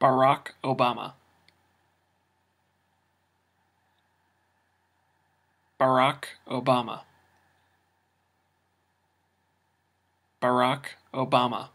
Barack Obama. Barack Obama. Barack Obama.